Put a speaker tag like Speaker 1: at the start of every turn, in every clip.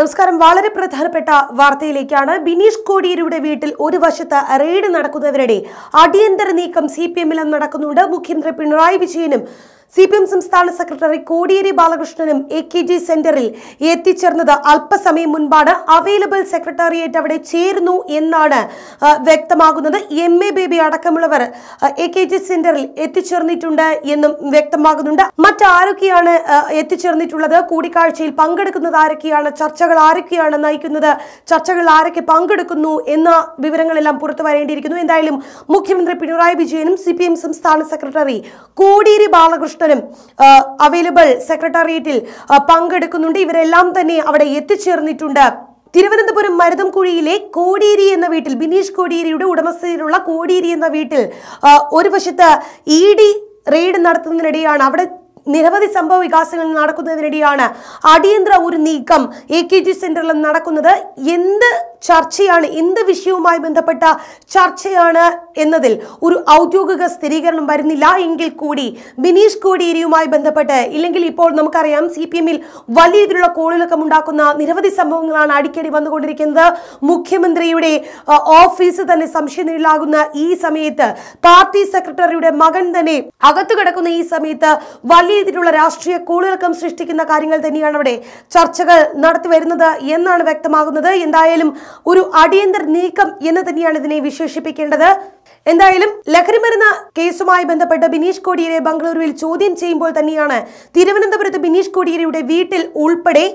Speaker 1: നമസ്കാരം വളരെ പ്രധാനപ്പെട്ട വാർത്തയിലേക്കാണ് ബിനീഷ് കോടിയേരിയുടെ വീട്ടിൽ ഒരു വശത്ത് റെയ്ഡ് നടക്കുന്നതിനിടെ അടിയന്തര നീക്കം സി പി എമ്മിലും നടക്കുന്നുണ്ട് മുഖ്യമന്ത്രി പിണറായി വിജയനും സി പി എം സംസ്ഥാന സെക്രട്ടറി കോടിയേരി ബാലകൃഷ്ണനും എ കെ ജി സെന്ററിൽ എത്തിച്ചേർന്നത് അല്പസമയം മുൻപാണ് അവൈലബിൾ സെക്രട്ടേറിയറ്റ് അവിടെ ചേരുന്നു എന്നാണ് വ്യക്തമാകുന്നത് എം എ ബേബി അടക്കമുള്ളവർ എ കെ ജി സെന്ററിൽ എത്തിച്ചേർന്നിട്ടുണ്ട് എന്നും വ്യക്തമാകുന്നുണ്ട് മറ്റാരൊക്കെയാണ് എത്തിച്ചേർന്നിട്ടുള്ളത് കൂടിക്കാഴ്ചയിൽ പങ്കെടുക്കുന്നത് ആരൊക്കെയാണ് ചർച്ചകൾ ആരൊക്കെയാണ് നയിക്കുന്നത് ചർച്ചകൾ ആരൊക്കെ പങ്കെടുക്കുന്നു എന്ന വിവരങ്ങളെല്ലാം പുറത്തു വരേണ്ടിയിരിക്കുന്നു എന്തായാലും മുഖ്യമന്ത്രി പിണറായി വിജയനും സി സംസ്ഥാന സെക്രട്ടറി കോടിയേരി ബാലകൃഷ്ണൻ കമ്മീഷണറും അവൈലബിൾ സെക്രട്ടേറിയറ്റിൽ പങ്കെടുക്കുന്നുണ്ട് ഇവരെല്ലാം തന്നെ അവിടെ എത്തിച്ചേർന്നിട്ടുണ്ട് തിരുവനന്തപുരം മരുതംകുഴിയിലെ കോടിയേരി എന്ന വീട്ടിൽ ബിനീഷ് കോടിയേരിയുടെ ഉടമസ്ഥയിലുള്ള കോടിയേരി എന്ന വീട്ടിൽ ഒരു വശത്ത് ഇ ഡി റെയ്ഡ് നടത്തുന്നതിനിടെയാണ് അവിടെ നിരവധി സംഭവ വികാസങ്ങൾ നടക്കുന്നതിനിടെയാണ് അടിയന്തര ഒരു നീക്കം എ കെ ജി സെന്ററിൽ നടക്കുന്നത് എന്ത് ചർച്ചയാണ് എന്ത് വിഷയവുമായി ബന്ധപ്പെട്ട ചർച്ചയാണ് എന്നതിൽ ഒരു ഔദ്യോഗിക സ്ഥിരീകരണം വരുന്നില്ല എങ്കിൽ കൂടി ബിനീഷ് കോടിയേരിയുമായി ബന്ധപ്പെട്ട് ഇല്ലെങ്കിൽ ഇപ്പോൾ നമുക്കറിയാം സി പി എമ്മിൽ വലിയ രീതിയിലുള്ള കോളിളക്കം ഉണ്ടാക്കുന്ന നിരവധി സംഭവങ്ങളാണ് അടിക്കടി വന്നുകൊണ്ടിരിക്കുന്നത് മുഖ്യമന്ത്രിയുടെ ഓഫീസ് തന്നെ സംശയനിലാകുന്ന ഈ സമയത്ത് പാർട്ടി സെക്രട്ടറിയുടെ മകൻ തന്നെ അകത്തു കിടക്കുന്ന ഈ സമയത്ത് വലിയ രീതിയിലുള്ള രാഷ്ട്രീയ കോളിളക്കം സൃഷ്ടിക്കുന്ന കാര്യങ്ങൾ തന്നെയാണ് അവിടെ ചർച്ചകൾ നടത്തി വരുന്നത് എന്നാണ് വ്യക്തമാകുന്നത് എന്തായാലും ഒരു അടിയന്തര നീക്കം എന്ന് തന്നെയാണ് ഇതിനെ വിശേഷിപ്പിക്കേണ്ടത് എന്തായാലും ലഹരിമരുന്ന കേസുമായി ബന്ധപ്പെട്ട് ബിനീഷ് കോടിയേരെ ബംഗളൂരുവിൽ ചോദ്യം ചെയ്യുമ്പോൾ തന്നെയാണ് തിരുവനന്തപുരത്ത് ബിനീഷ് കോടിയേരിയുടെ വീട്ടിൽ ഉൾപ്പെടെ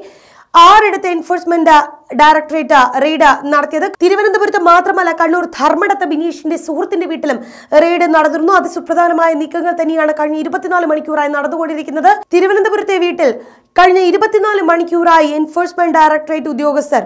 Speaker 1: ആറിടത്തെ എൻഫോഴ്സ്മെന്റ് ഡയറക്ടറേറ്റ് റെയ്ഡ് നടത്തിയത് തിരുവനന്തപുരത്ത് മാത്രമല്ല കണ്ണൂർ ധർമ്മടത്ത് ബിനീഷിന്റെ സുഹൃത്തിന്റെ വീട്ടിലും റെയ്ഡ് നടന്നിരുന്നു അതിസുപ്രധാനമായ നീക്കങ്ങൾ തന്നെയാണ് കഴിഞ്ഞ ഇരുപത്തിനാല് മണിക്കൂറായി നടന്നുകൊണ്ടിരിക്കുന്നത് തിരുവനന്തപുരത്തെ വീട്ടിൽ കഴിഞ്ഞ ഇരുപത്തിനാല് മണിക്കൂറായി എൻഫോഴ്സ്മെന്റ് ഡയറക്ടറേറ്റ് ഉദ്യോഗസ്ഥർ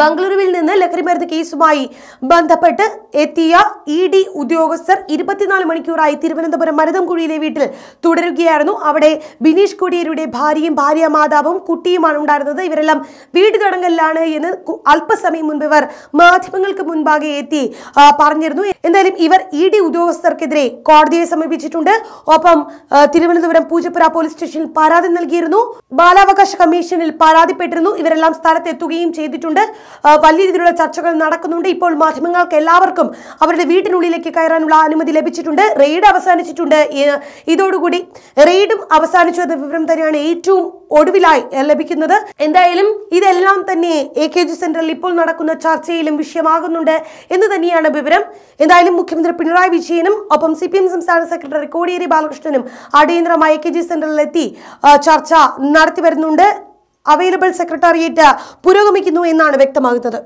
Speaker 1: ബംഗളൂരുവിൽ നിന്ന് ലഹരിമരുന്ന് കേസുമായി ബന്ധപ്പെട്ട് എത്തിയ ഇ ഡി ഉദ്യോഗസ്ഥർ ഇരുപത്തിനാല് മണിക്കൂറായി തിരുവനന്തപുരം മരുതംകുഴിയിലെ വീട്ടിൽ തുടരുകയായിരുന്നു അവിടെ ബിനീഷ് കൊടിയരുടെ ഭാര്യയും ഭാര്യ മാതാവും കുട്ടിയുമാണ് ഉണ്ടായിരുന്നത് ഇവരെല്ലാം വീട് തുടങ്ങലിലാണ് എന്ന് അല്പസമയം മുൻപ് ഇവർ മാധ്യമങ്ങൾക്ക് മുൻപാകെ എത്തി പറഞ്ഞിരുന്നു എന്തായാലും ഇവർ ഇ ഡി ഉദ്യോഗസ്ഥർക്കെതിരെ കോടതിയെ സമീപിച്ചിട്ടുണ്ട് ഒപ്പം തിരുവനന്തപുരം പൂജപ്പുര പോലീസ് സ്റ്റേഷനിൽ പരാതി നൽകിയിരുന്നു ബാലാവകാശ കമ്മീഷനിൽ പരാതിപ്പെട്ടിരുന്നു ഇവരെല്ലാം സ്ഥലത്തെത്തുകയും ചെയ്തിട്ടുണ്ട് വലിയ രീതിയിലുള്ള ചർച്ചകൾ നടക്കുന്നുണ്ട് ഇപ്പോൾ മാധ്യമങ്ങൾക്ക് എല്ലാവർക്കും അവരുടെ വീട്ടിനുള്ളിലേക്ക് കയറാനുള്ള അനുമതി ലഭിച്ചിട്ടുണ്ട് റെയ്ഡ് അവസാനിച്ചിട്ടുണ്ട് ഇതോടുകൂടി റെയ്ഡും അവസാനിച്ചു എന്ന വിവരം തന്നെയാണ് ഏറ്റവും ഒടുവിലായി ലഭിക്കുന്നത് എന്തായാലും ഇതെല്ലാം തന്നെ എ കെ ജി സെന്ററിൽ ഇപ്പോൾ നടക്കുന്ന ചർച്ചയിലും വിഷയമാകുന്നുണ്ട് എന്ന് തന്നെയാണ് വിവരം എന്തായാലും മുഖ്യമന്ത്രി പിണറായി വിജയനും ഒപ്പം സി പി എം സംസ്ഥാന സെക്രട്ടറി കോടിയേരി ബാലകൃഷ്ണനും അടിയന്തരമായി എ കെ ജി സെന്ററിലെത്തി ചർച്ച നടത്തി വരുന്നുണ്ട് അവൈലബിൾ സെക്രട്ടേറിയറ്റ് പുരോഗമിക്കുന്നു എന്നാണ് വ്യക്തമാകുന്നത്